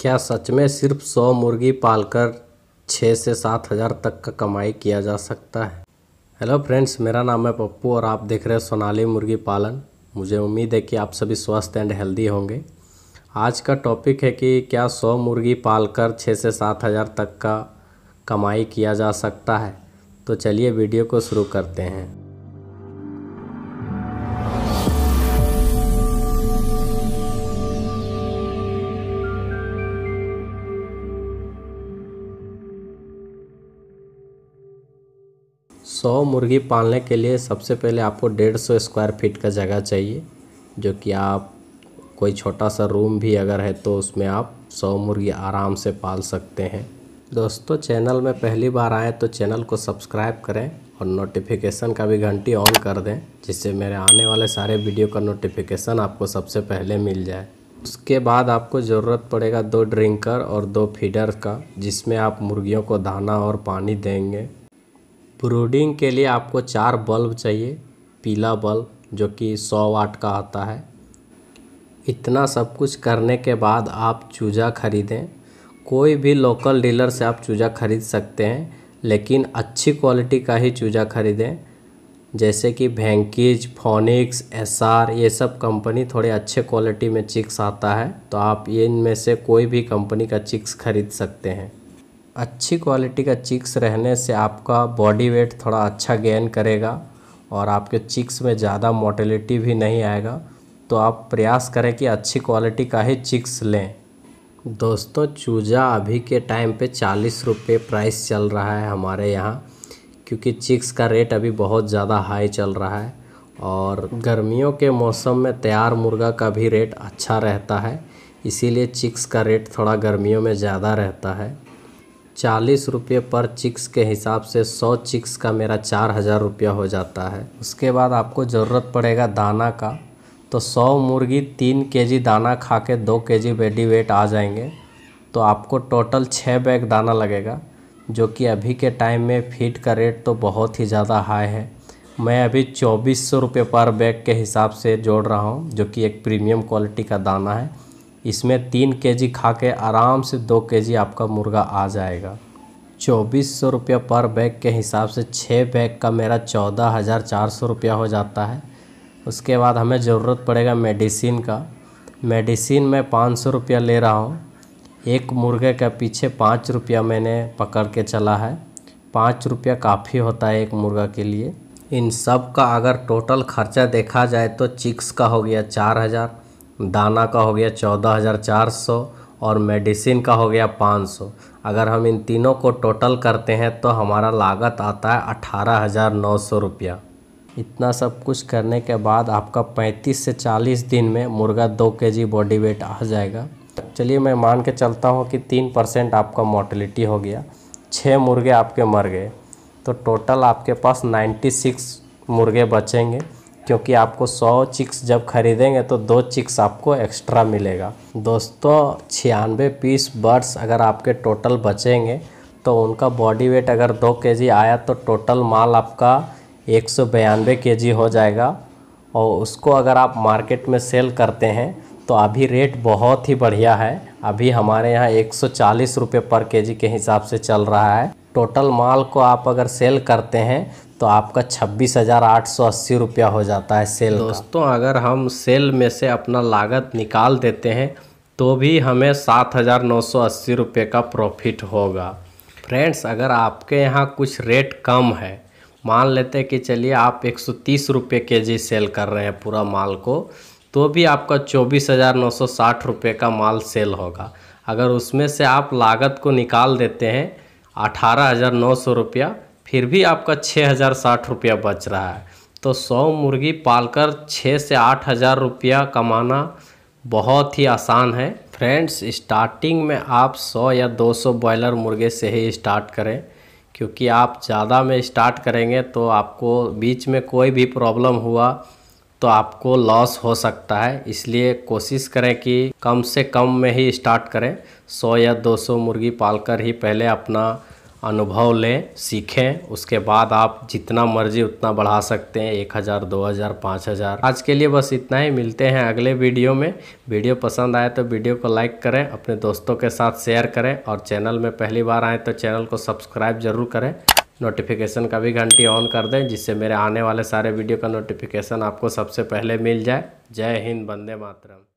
क्या सच में सिर्फ सौ मुर्गी पालकर छः से सात हज़ार तक का कमाई किया जा सकता है हेलो फ्रेंड्स मेरा नाम है पप्पू और आप देख रहे हैं सोनाली मुर्गी पालन मुझे उम्मीद है कि आप सभी स्वस्थ एंड हेल्दी होंगे आज का टॉपिक है कि क्या सौ मुर्गी पालकर छः से सात हज़ार तक का कमाई किया जा सकता है तो चलिए वीडियो को शुरू करते हैं सौ मुर्गी पालने के लिए सबसे पहले आपको डेढ़ सौ स्क्वायर फीट का जगह चाहिए जो कि आप कोई छोटा सा रूम भी अगर है तो उसमें आप सौ मुर्गी आराम से पाल सकते हैं दोस्तों चैनल में पहली बार आए तो चैनल को सब्सक्राइब करें और नोटिफिकेशन का भी घंटी ऑन कर दें जिससे मेरे आने वाले सारे वीडियो का नोटिफिकेशन आपको सबसे पहले मिल जाए उसके बाद आपको ज़रूरत पड़ेगा दो ड्रिंकर और दो फीडर का जिसमें आप मुर्गियों को दाना और पानी देंगे ब्रूडिंग के लिए आपको चार बल्ब चाहिए पीला बल्ब जो कि सौ वाट का आता है इतना सब कुछ करने के बाद आप चूजा ख़रीदें कोई भी लोकल डीलर से आप चूजा ख़रीद सकते हैं लेकिन अच्छी क्वालिटी का ही चूजा ख़रीदें जैसे कि भैंकीज फोनिक्स एसआर ये सब कंपनी थोड़े अच्छे क्वालिटी में चिक्स आता है तो आप इनमें से कोई भी कंपनी का चिक्स खरीद सकते हैं अच्छी क्वालिटी का चिक्स रहने से आपका बॉडी वेट थोड़ा अच्छा गेन करेगा और आपके चिक्स में ज़्यादा मोटिलिटी भी नहीं आएगा तो आप प्रयास करें कि अच्छी क्वालिटी का ही चिक्स लें दोस्तों चूजा अभी के टाइम पे चालीस रुपये प्राइस चल रहा है हमारे यहाँ क्योंकि चिक्स का रेट अभी बहुत ज़्यादा हाई चल रहा है और गर्मियों के मौसम में तैयार मुर्गा का भी रेट अच्छा रहता है इसीलिए चिक्स का रेट थोड़ा गर्मियों में ज़्यादा रहता है चालीस रुपये पर चिक्स के हिसाब से सौ चिक्स का मेरा चार हज़ार रुपया हो जाता है उसके बाद आपको ज़रूरत पड़ेगा दाना का तो सौ मुर्गी तीन के जी दाना खा के दो के जी बेडी वेट आ जाएंगे तो आपको टोटल छः बैग दाना लगेगा जो कि अभी के टाइम में फीड का रेट तो बहुत ही ज़्यादा हाई है मैं अभी चौबीस सौ रुपये पर बैग के हिसाब से जोड़ रहा हूँ जो कि एक प्रीमियम क्वालिटी का दाना है इसमें तीन के जी खा के आराम से दो के जी आपका मुर्गा आ जाएगा चौबीस सौ रुपया पर बैग के हिसाब से छः बैग का मेरा चौदह हज़ार चार सौ रुपया हो जाता है उसके बाद हमें ज़रूरत पड़ेगा मेडिसिन का मेडिसिन मैं पाँच सौ रुपया ले रहा हूँ एक मुर्गे के पीछे पाँच रुपया मैंने पकड़ के चला है पाँच रुपया काफ़ी होता है एक मुर्गा के लिए इन सब का अगर टोटल खर्चा देखा जाए तो चिक्स का हो गया चार हज़ार दाना का हो गया चौदह हज़ार चार सौ और मेडिसिन का हो गया पाँच सौ अगर हम इन तीनों को टोटल करते हैं तो हमारा लागत आता है अठारह हज़ार नौ सौ रुपया इतना सब कुछ करने के बाद आपका पैंतीस से चालीस दिन में मुर्गा दो के जी बॉडी वेट आ जाएगा चलिए मैं मान के चलता हूँ कि तीन परसेंट आपका मोटिलिटी हो गया छः मुर्गे आपके मर गए तो टोटल आपके पास नाइन्टी सिक्स मुर्गे बचेंगे क्योंकि आपको 100 चिक्स जब खरीदेंगे तो दो चिक्स आपको एक्स्ट्रा मिलेगा दोस्तों छियानवे पीस बर्ड्स अगर आपके टोटल बचेंगे तो उनका बॉडी वेट अगर दो के आया तो टोटल माल आपका एक सौ बयानवे के जी हो जाएगा और उसको अगर आप मार्केट में सेल करते हैं तो अभी रेट बहुत ही बढ़िया है अभी हमारे यहाँ एक सौ चालीस रुपये पर के जी के हिसाब से चल रहा है टोटल माल को आप अगर सेल करते हैं तो आपका छब्बीस हज़ार आठ सौ अस्सी रुपया हो जाता है सेल दोस्तों का। अगर हम सेल में से अपना लागत निकाल देते हैं तो भी हमें सात हज़ार नौ सौ अस्सी रुपये का प्रॉफिट होगा फ्रेंड्स अगर आपके यहाँ कुछ रेट कम है मान लेते कि चलिए आप एक सौ तीस रुपये के जी सेल कर रहे हैं पूरा माल को तो भी आपका चौबीस हज़ार नौ सौ साठ रुपये का माल सेल होगा अगर उसमें से आप लागत को निकाल देते हैं अठारह हज़ार नौ सौ रुपया फिर भी आपका छः हज़ार साठ रुपया बच रहा है तो सौ मुर्गी पालकर छः से आठ हज़ार रुपया कमाना बहुत ही आसान है फ्रेंड्स स्टार्टिंग में आप सौ या दो सौ बॉयलर मुर्गे से ही स्टार्ट करें क्योंकि आप ज़्यादा में स्टार्ट करेंगे तो आपको बीच में कोई भी प्रॉब्लम हुआ तो आपको लॉस हो सकता है इसलिए कोशिश करें कि कम से कम में ही स्टार्ट करें 100 या 200 मुर्गी पालकर ही पहले अपना अनुभव लें सीखें उसके बाद आप जितना मर्जी उतना बढ़ा सकते हैं एक हज़ार दो हज़ार पाँच हज़ार आज के लिए बस इतना ही मिलते हैं अगले वीडियो में वीडियो पसंद आए तो वीडियो को लाइक करें अपने दोस्तों के साथ शेयर करें और चैनल में पहली बार आएँ तो चैनल को सब्सक्राइब जरूर करें नोटिफिकेशन का भी घंटी ऑन कर दें जिससे मेरे आने वाले सारे वीडियो का नोटिफिकेशन आपको सबसे पहले मिल जाए जय हिंद बंदे मातरम